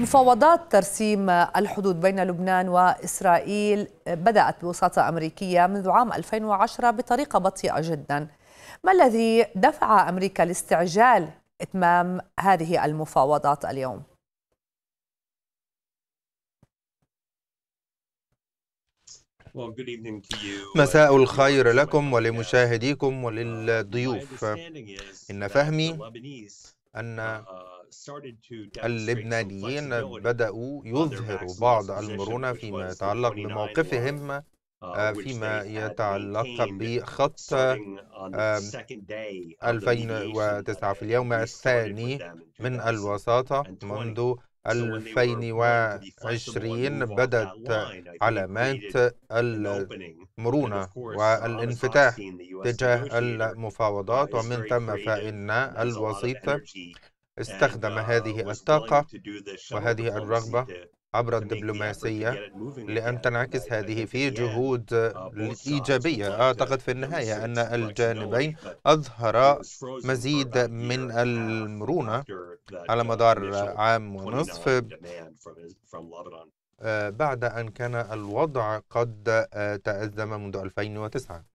مفاوضات ترسيم الحدود بين لبنان وإسرائيل بدأت بوساطة أمريكية منذ عام 2010 بطريقة بطيئة جدا ما الذي دفع أمريكا لاستعجال إتمام هذه المفاوضات اليوم؟ مساء الخير لكم ولمشاهديكم وللضيوف إن فهمي أن uh, اللبنانيين بدأوا يظهروا بعض المرونة فيما يتعلق بموقفهم uh, آه، فيما يتعلق بخط 2009 uh, في اليوم الثاني من الوساطة منذ 2020 بدت علامات المرونة والانفتاح تجاه المفاوضات ومن ثم فإن الوسيط استخدم uh, هذه الطاقة وهذه الرغبة عبر الدبلوماسية لأن تنعكس هذه uh, في جهود uh, إيجابية أعتقد في النهاية أن الجانبين أظهرا مزيد من المرونة على مدار عام ونصف آه، بعد أن كان الوضع قد آه، تأزم منذ 2009